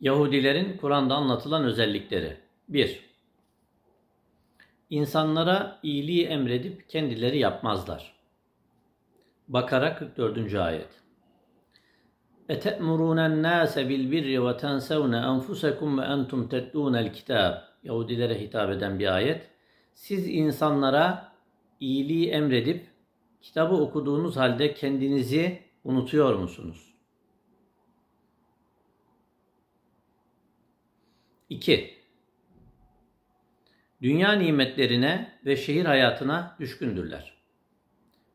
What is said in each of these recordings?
Yahudilerin Kur'an'da anlatılan özellikleri. 1. İnsanlara iyiliği emredip kendileri yapmazlar. Bakara 44. ayet. اَتَأْمُرُونَ النَّاسَ بِالْبِرِّ وَتَنْسَوْنَ أَنْفُسَكُمْ وَاَنْتُمْ تَتْلُونَ kitab. Yahudilere hitap eden bir ayet. Siz insanlara iyiliği emredip kitabı okuduğunuz halde kendinizi unutuyor musunuz? 2. Dünya nimetlerine ve şehir hayatına düşkündürler.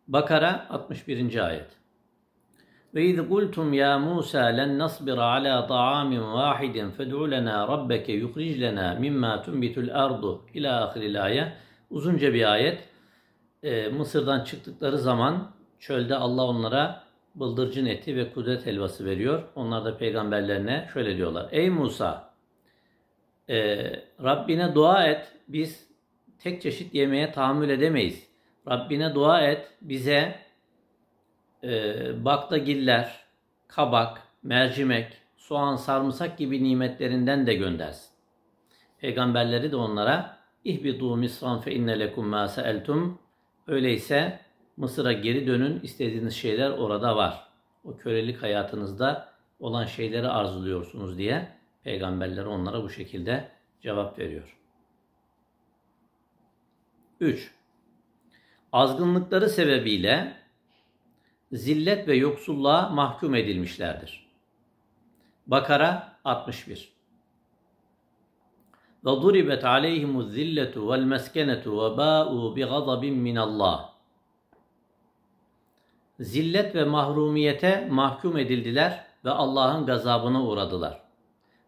Bakara 61. ayet. Ve iz kultum ya Musa len nasbira ala ta'amin vahidin fed'u lena rabbeke yukric lena mimma tunbitul ardu ila ahiril ayet. Uzunca bir ayet. E, Mısır'dan çıktıkları zaman çölde Allah onlara bıldırcın eti ve kudret helvası veriyor. Onlar da peygamberlerine şöyle diyorlar. Ey Musa e, Rabbine dua et biz tek çeşit yemeğe tahammül edemeyiz. Rabbine dua et bize e, baklagiller, kabak, mercimek, soğan, sarımsak gibi nimetlerinden de göndersin. Peygamberleri de onlara İhbidu misran fe inne lekum ma seeltum. Öyleyse Mısır'a geri dönün. istediğiniz şeyler orada var. O kölelik hayatınızda olan şeyleri arzuluyorsunuz diye Peygamberler onlara bu şekilde cevap veriyor. 3. Azgınlıkları sebebiyle zillet ve yoksulluğa mahkum edilmişlerdir. Bakara 61 Ve duribet aleyhimu zilletu vel meskenetu ve ba'u bi gazabin minallah. Zillet ve mahrumiyete mahkum edildiler ve Allah'ın gazabına uğradılar.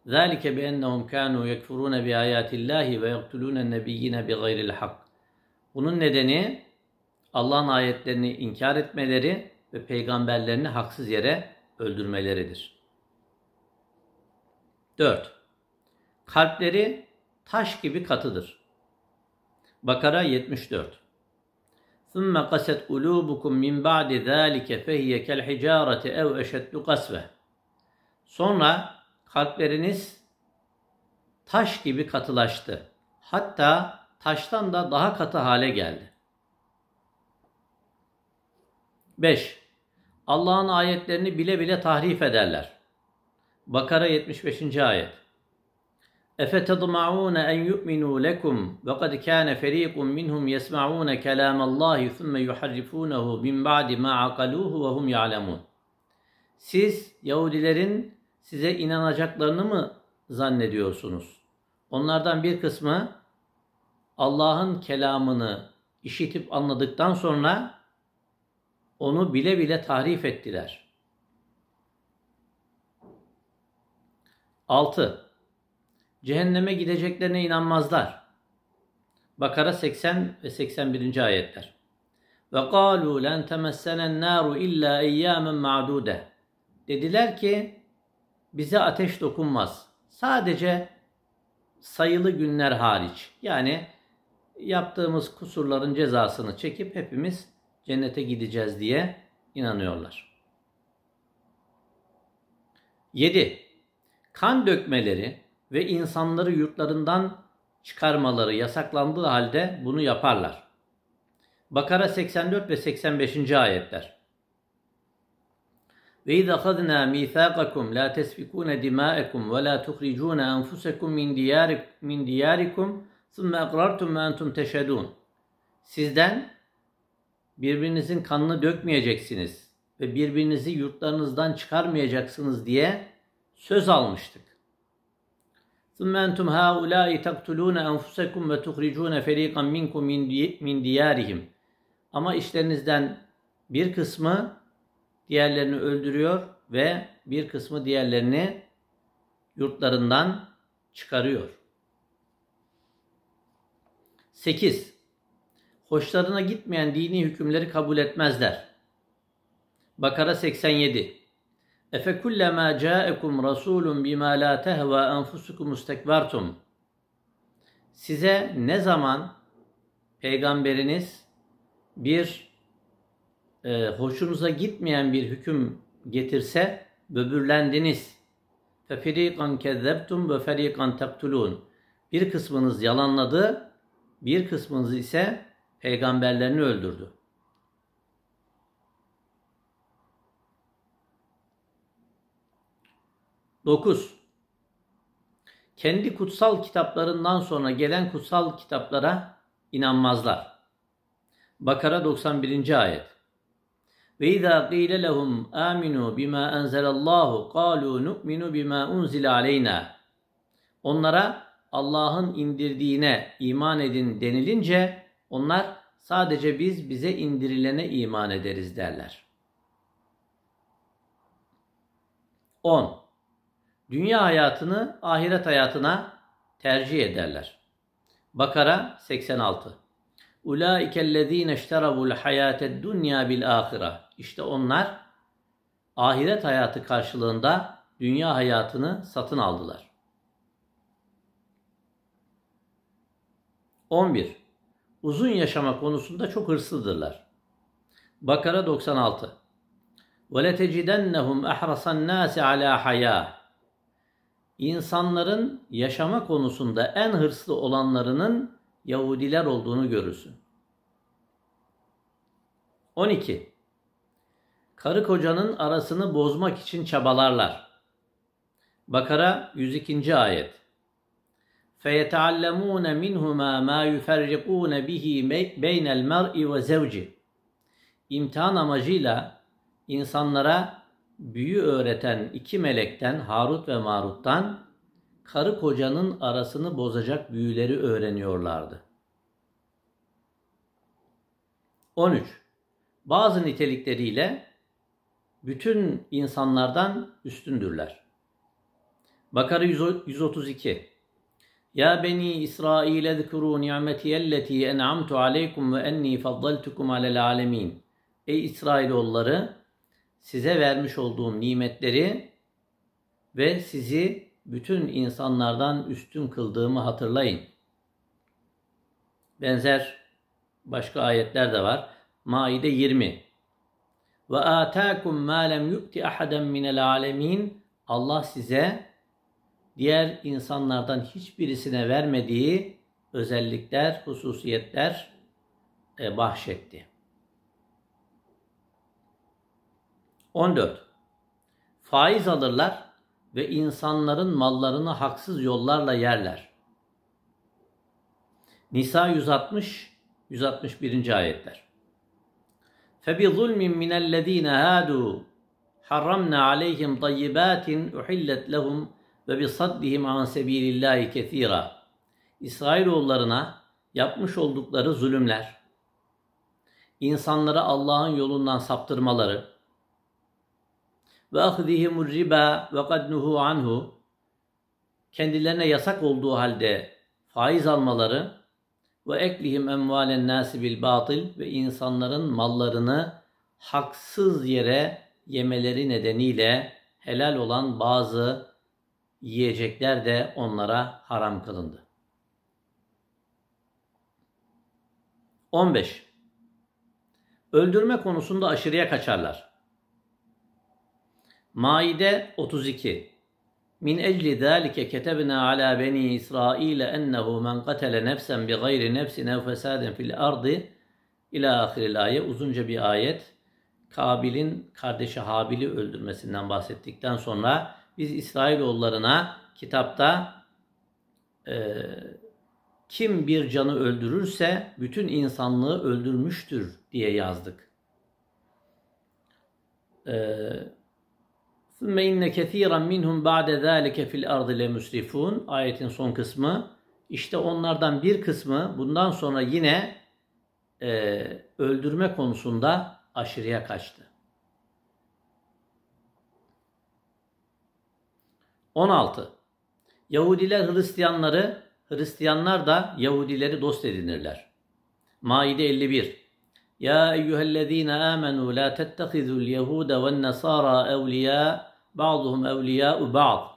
ذلك بأنهم كانوا يكفرون بآيات الله ve يقتلون النبيين بغير الحق. Bunun nedeni Allah'ın ayetlerini inkar etmeleri ve peygamberlerini haksız yere öldürmeleridir. 4. Kalpleri taş gibi katıdır. Bakara 74. ثُمَّ قَسَتْ قُلُوبُكُمْ مِنْ بَعْدِ ذَٰلِكَ فَهِيَ كَالْحِجَارَةِ اَوْ اَشَدُّ قَسْوَةً Sonra kalpleriniz taş gibi katılaştı. Hatta taştan da daha katı hale geldi. 5. Allah'ın ayetlerini bile bile tahrif ederler. Bakara 75. ayet. اَفَتَضْمَعُونَ اَنْ يُؤْمِنُوا لَكُمْ وَقَدْ كَانَ فَر۪يقٌ مِّنْهُمْ يَسْمَعُونَ كَلَامَ اللّٰهِ ثُمَّ يُحَرِّفُونَهُ مِنْ بَعْدِ مَا عَقَلُوهُ hum يَعْلَمُونَ Siz Yahudilerin size inanacaklarını mı zannediyorsunuz? Onlardan bir kısmı Allah'ın kelamını işitip anladıktan sonra onu bile bile tahrif ettiler. 6. Cehenneme gideceklerine inanmazlar. Bakara 80 ve 81. ayetler. Ve قالوا لن temessenen النار illa eyyamen ma'dude. Dediler ki bize ateş dokunmaz. Sadece sayılı günler hariç. Yani yaptığımız kusurların cezasını çekip hepimiz cennete gideceğiz diye inanıyorlar. 7. Kan dökmeleri ve insanları yurtlarından çıkarmaları yasaklandığı halde bunu yaparlar. Bakara 84 ve 85. ayetler. وَاِذْ اَخَذْنَا مِيثَاقَكُمْ لَا تَسْفِكُونَ دِمَاءَكُمْ وَلَا تُخْرِجُونَ أَنْفُسَكُمْ مِنْ, دiyar, min diyarikum ثُمَّ اَقْرَرْتُمْ وَاَنْتُمْ تَشَهَدُونَ Sizden birbirinizin kanını dökmeyeceksiniz ve birbirinizi yurtlarınızdan çıkarmayacaksınız diye söz almıştık. ثُمَّ أَنْتُمْ هَا اُولَٰئِ تَقْتُلُونَ أَنْفُسَكُمْ وَتُخْرِجُونَ فَر۪يقًا مِنْكُمْ مِنْ دِيَارِهِمْ Ama işlerinizden bir kısmı diğerlerini öldürüyor ve bir kısmı diğerlerini yurtlarından çıkarıyor. 8. Hoşlarına gitmeyen dini hükümleri kabul etmezler. Bakara 87. Efe kullema ca'ekum rasulun bima la tehva enfusukum istekbertum. Size ne zaman peygamberiniz bir e, hoşunuza gitmeyen bir hüküm getirse böbürlendiniz. فَفَر۪يقًا كَذَّبْتُمْ وَفَر۪يقًا تَقْتُلُونَ Bir kısmınız yalanladı, bir kısmınız ise peygamberlerini öldürdü. Dokuz. Kendi kutsal kitaplarından sonra gelen kutsal kitaplara inanmazlar. Bakara 91. ayet. وَاِذَا قِيلَ لَهُمْ آمِنُوا بِمَا أَنْزَلَ اللّٰهُ قَالُوا نُؤْمِنُ بِمَا أُنْزِلَ عَلَيْنَا Onlara Allah'ın indirdiğine iman edin denilince onlar sadece biz bize indirilene iman ederiz derler. 10. Dünya hayatını ahiret hayatına tercih ederler. Bakara 86 Ulaikellezine işterabul hayate dunya bil ahire. İşte onlar ahiret hayatı karşılığında dünya hayatını satın aldılar. 11. Uzun yaşama konusunda çok hırslıdırlar. Bakara 96 وَلَتَجِدَنَّهُمْ اَحْرَصَ النَّاسِ عَلَى حَيَا İnsanların yaşama konusunda en hırslı olanlarının Yahudiler olduğunu görürsün. 12 karı kocanın arasını bozmak için çabalarlar. Bakara 102. ayet. minhuma ma مَا bihi بِهِ بَيْنَ ve وَزَوْجِ İmtihan amacıyla insanlara büyü öğreten iki melekten Harut ve Marut'tan karı kocanın arasını bozacak büyüleri öğreniyorlardı. 13. Bazı nitelikleriyle bütün insanlardan üstündürler. Bakara 132 Ya beni İsrail ezkuru ni'metiyelleti en'amtu aleykum ve enni faddaltukum alel alemin. Ey İsrailoğulları size vermiş olduğum nimetleri ve sizi bütün insanlardan üstün kıldığımı hatırlayın. Benzer başka ayetler de var. Maide 20 ve atâkum mâ lem yu'ti ahaden minel alemin. Allah size diğer insanlardan hiçbirisine vermediği özellikler, hususiyetler e, bahşetti. 14. Faiz alırlar ve insanların mallarını haksız yollarla yerler. Nisa 160 161. ayetler. فَبِظُلْمٍ مِنَ الَّذ۪ينَ هَادُوا حَرَّمْنَا عَلَيْهِمْ طَيِّبَاتٍ اُحِلَّتْ لَهُمْ وَبِصَدِّهِمْ عَنْ سَب۪يلِ اللّٰهِ كَث۪يرًا İsrailoğullarına yapmış oldukları zulümler, insanları Allah'ın yolundan saptırmaları ve ahdihimur riba ve kad anhu kendilerine yasak olduğu halde faiz almaları ve eklihim emvalen nasi bil batil ve insanların mallarını haksız yere yemeleri nedeniyle helal olan bazı yiyecekler de onlara haram kılındı. 15. Öldürme konusunda aşırıya kaçarlar. Maide 32 من أجل ذلك كتبنا على بني إسرائيل أنه من قتل نفسا بغير نفس أو فساد في الأرض إلى آخر الآية uzunca bir ayet Kabil'in kardeşi Habil'i öldürmesinden bahsettikten sonra biz İsrailoğullarına kitapta e, kim bir canı öldürürse bütün insanlığı öldürmüştür diye yazdık. E, ثُمَّ اِنَّ كَثِيرًا مِنْهُمْ بَعْدَ ذَٰلِكَ فِي الْاَرْضِ لَمُسْرِفُونَ Ayetin son kısmı. İşte onlardan bir kısmı bundan sonra yine e, öldürme konusunda aşırıya kaçtı. 16. Yahudiler Hristiyanları, Hristiyanlar da Yahudileri dost edinirler. Maide 51 يا أيها الذين آمنوا لا تتخذوا اليهود والنصارى أولياء بعضهم أولياء بعض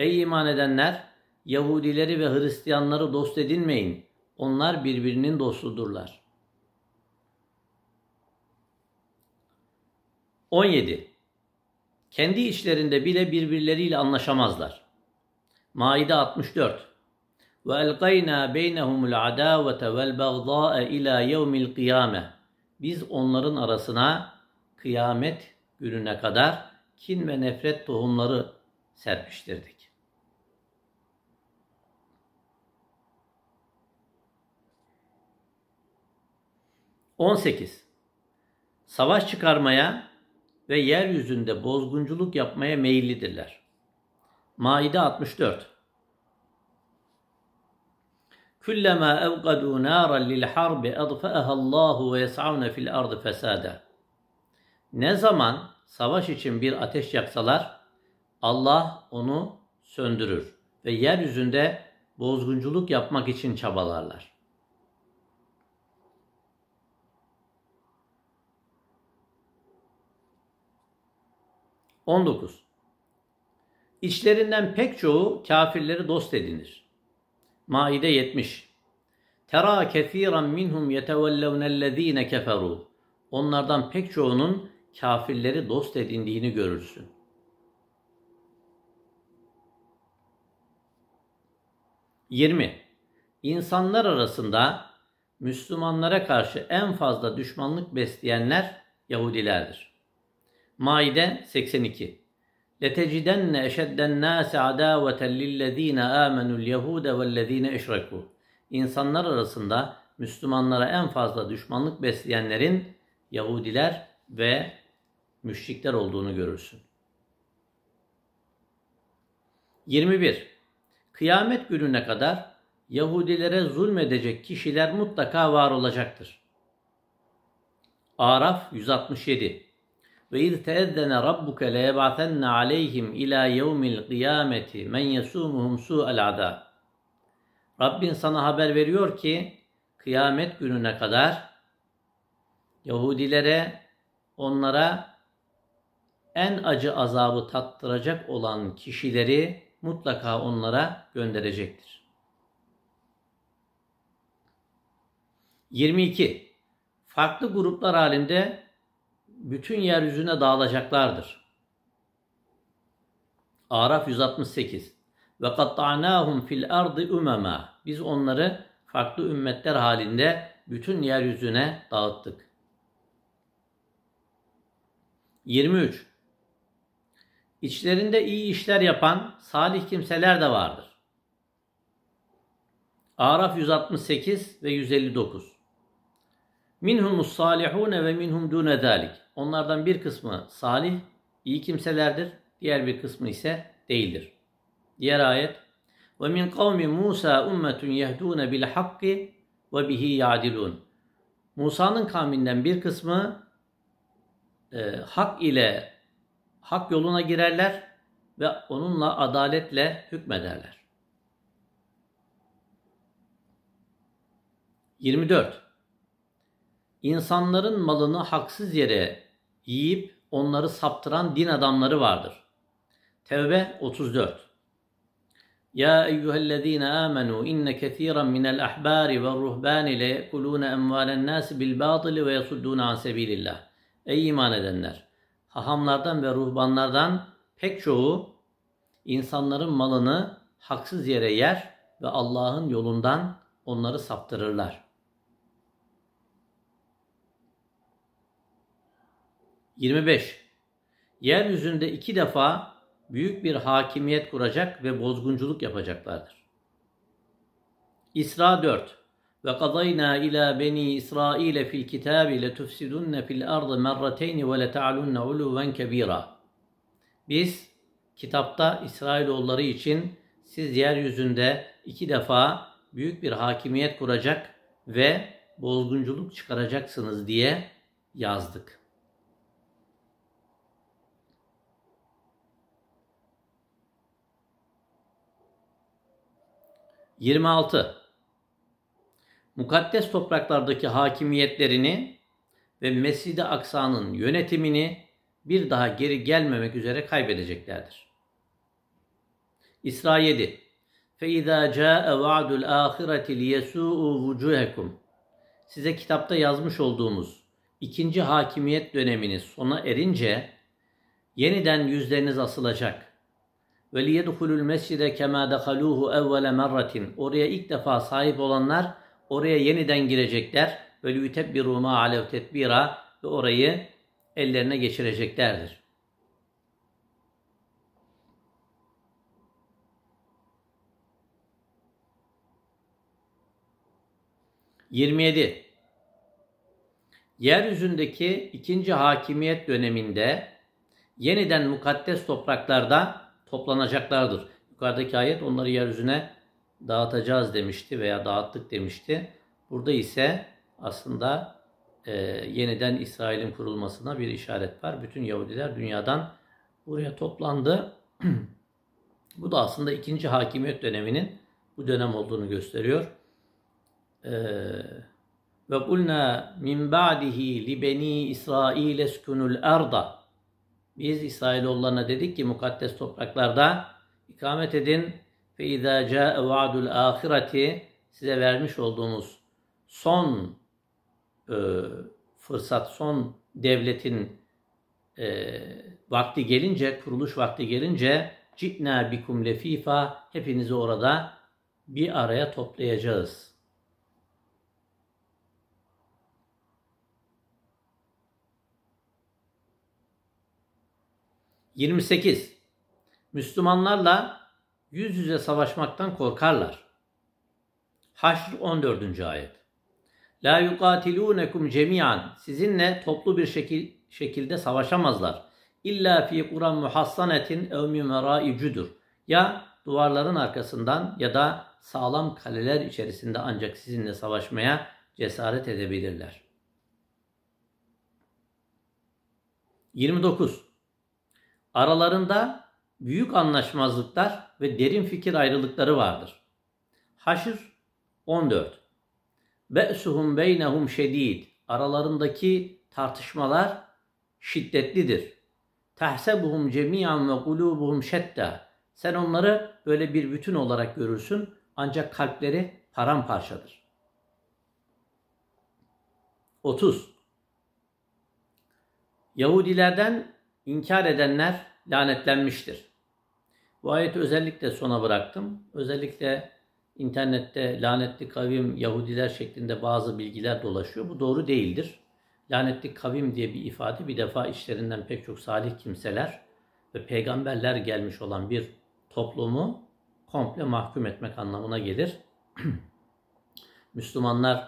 Ey iman edenler! Yahudileri ve Hristiyanları dost edinmeyin. Onlar birbirinin dostudurlar. 17. Kendi içlerinde bile birbirleriyle anlaşamazlar. Maide 64 وَاَلْقَيْنَا بَيْنَهُمُ الْعَدَاوَةَ وَالْبَغْضَاءَ اِلَى يَوْمِ الْقِيَامَةِ Biz onların arasına kıyamet gününe kadar kin ve nefret tohumları serpiştirdik. On sekiz. Savaş çıkarmaya ve yeryüzünde bozgunculuk yapmaya meyillidirler. Maide 64 Kullama evkadu naran lil harbi adfa'aha Allahu ve yes'avne fil ardı fesada. Ne zaman savaş için bir ateş yaksalar Allah onu söndürür ve yeryüzünde bozgunculuk yapmak için çabalarlar. On dokuz. İçlerinden pek çoğu kafirleri dost edinir. Maide 70 Tera kethiran minhum yetevellevnellezine keferu Onlardan pek çoğunun kafirleri dost edindiğini görürsün. Yirmi. İnsanlar arasında Müslümanlara karşı en fazla düşmanlık besleyenler Yahudilerdir. Maide 82 لَتَجِدَنَّ اَشَدَّ النَّاسِ عَدَاوَةً لِلَّذ۪ينَ آمَنُوا الْيَهُودَ وَالَّذ۪ينَ اِشْرَكُوا İnsanlar arasında Müslümanlara en fazla düşmanlık besleyenlerin Yahudiler ve müşrikler olduğunu görürsün. 21. Kıyamet gününe kadar Yahudilere zulmedecek kişiler mutlaka var olacaktır. Araf 167 ve iz teeddene rabbuke leyeb'atenne aleyhim ila yevmil kıyameti men yesumuhum su'el ada Rabbin sana haber veriyor ki kıyamet gününe kadar Yahudilere onlara en acı azabı tattıracak olan kişileri mutlaka onlara gönderecektir. 22. Farklı gruplar halinde bütün yeryüzüne dağılacaklardır. Araf 168 Ve katta'nâhum fil ardı ümemâ Biz onları farklı ümmetler halinde bütün yeryüzüne dağıttık. 23. İçlerinde iyi işler yapan salih kimseler de vardır. Araf 168 ve 159 Minhumus salihune ve minhum dune zalik. Onlardan bir kısmı salih, iyi kimselerdir. Diğer bir kısmı ise değildir. Diğer ayet ve min kavmi Musa ummetun yehdûne bil hakki ve bihi yadilun. Musa'nın kavminden bir kısmı e, hak ile hak yoluna girerler ve onunla adaletle hükmederler. 24 İnsanların malını haksız yere yiyip onları saptıran din adamları vardır. Tevbe 34 Ya يا أيها الذين آمنوا إن كثيرا من الأحبار والرهبان ليأكلون أموال bil بالباطل ويصدون عن an الله Ey iman edenler! Hahamlardan ve ruhbanlardan pek çoğu insanların malını haksız yere yer ve Allah'ın yolundan onları saptırırlar. 25. Yeryüzünde iki defa büyük bir hakimiyet kuracak ve bozgunculuk yapacaklardır. İsra 4. Ve kadayna ila beni İsrail fil kitabi le tufsidunne fil ardı merrateyni ve le ta'lunne uluven kebira. Biz kitapta İsrailoğulları için siz yeryüzünde iki defa büyük bir hakimiyet kuracak ve bozgunculuk çıkaracaksınız diye yazdık. 26. Mukaddes topraklardaki hakimiyetlerini ve Mescid-i Aksa'nın yönetimini bir daha geri gelmemek üzere kaybedeceklerdir. İsra 7. فَاِذَا جَاءَ وَعْدُ الْآخِرَةِ لِيَسُوءُ وُجُوهَكُمْ Size kitapta yazmış olduğumuz ikinci hakimiyet döneminiz sona erince yeniden yüzleriniz asılacak ve liyedhulul mescide kema dehaluhu evvele merratin. Oraya ilk defa sahip olanlar oraya yeniden girecekler. Ve liyutebbiru ma alev tedbira. Ve orayı ellerine geçireceklerdir. Yirmi yedi. Yeryüzündeki ikinci hakimiyet döneminde yeniden mukaddes topraklarda toplanacaklardır. Yukarıdaki ayet onları yeryüzüne dağıtacağız demişti veya dağıttık demişti. Burada ise aslında e, yeniden İsrail'in kurulmasına bir işaret var. Bütün Yahudiler dünyadan buraya toplandı. bu da aslında ikinci hakimiyet döneminin bu dönem olduğunu gösteriyor. E, ve kulna min ba'dihi li beni İsrail eskunul erda biz İsrailoğullarına dedik ki mukaddes topraklarda ikamet edin ve izâ câe va'dul ahireti size vermiş olduğumuz son e, fırsat, son devletin e, vakti gelince, kuruluş vakti gelince citna bikum lefifa hepinizi orada bir araya toplayacağız.'' 28. Müslümanlarla yüz yüze savaşmaktan korkarlar. Haşr 14. ayet. La yuqatilunekum cemian. Sizinle toplu bir şekil, şekilde savaşamazlar. İlla fi kuran muhassanetin ev min cudur. Ya duvarların arkasından ya da sağlam kaleler içerisinde ancak sizinle savaşmaya cesaret edebilirler. 29. Aralarında büyük anlaşmazlıklar ve derin fikir ayrılıkları vardır. Haşr 14 Be'suhum beynehum şedid Aralarındaki tartışmalar şiddetlidir. Tehsebuhum cemiyan ve kulubuhum şetta Sen onları böyle bir bütün olarak görürsün ancak kalpleri paramparçadır. 30 Yahudilerden inkar edenler lanetlenmiştir. Bu ayeti özellikle sona bıraktım. Özellikle internette lanetli kavim Yahudiler şeklinde bazı bilgiler dolaşıyor. Bu doğru değildir. Lanetli kavim diye bir ifade bir defa işlerinden pek çok salih kimseler ve peygamberler gelmiş olan bir toplumu komple mahkum etmek anlamına gelir. Müslümanların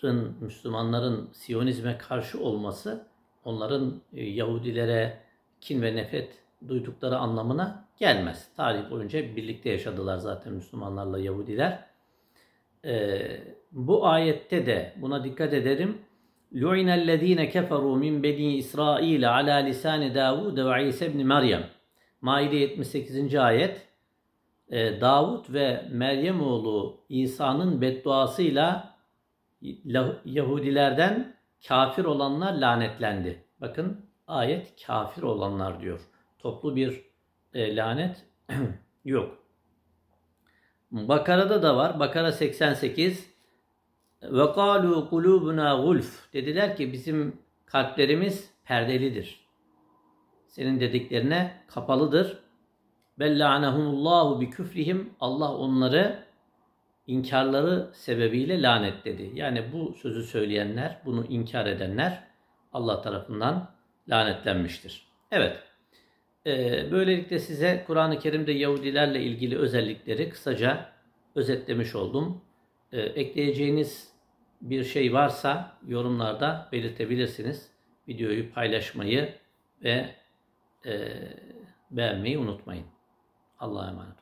e, Müslümanların Siyonizme karşı olması onların e, Yahudilere, kin ve nefret duydukları anlamına gelmez. Tarih boyunca birlikte yaşadılar zaten Müslümanlarla Yahudiler. Ee, bu ayette de buna dikkat ederim. لُعِنَ الَّذ۪ينَ كَفَرُوا مِنْ بَنِي إِسْرَائِيلَ عَلَى لِسَانِ دَاوُدَ وَعِيسَ بْنِ مَرْيَمْ Maide 78. ayet e, Davud ve Meryem oğlu İsa'nın bedduasıyla Yahudilerden kafir olanlar lanetlendi. Bakın ayet kafir olanlar diyor. Toplu bir e, lanet yok. Bakara'da da var. Bakara 88 ve kalu kulubuna gulf dediler ki bizim kalplerimiz perdelidir. Senin dediklerine kapalıdır. Bellanehumullahu bi küfrihim Allah onları inkarları sebebiyle lanet dedi. Yani bu sözü söyleyenler, bunu inkar edenler Allah tarafından lanetlenmiştir. Evet, ee, böylelikle size Kur'an-ı Kerim'de Yahudilerle ilgili özellikleri kısaca özetlemiş oldum. Ee, ekleyeceğiniz bir şey varsa yorumlarda belirtebilirsiniz. Videoyu paylaşmayı ve e, beğenmeyi unutmayın. Allah'a emanet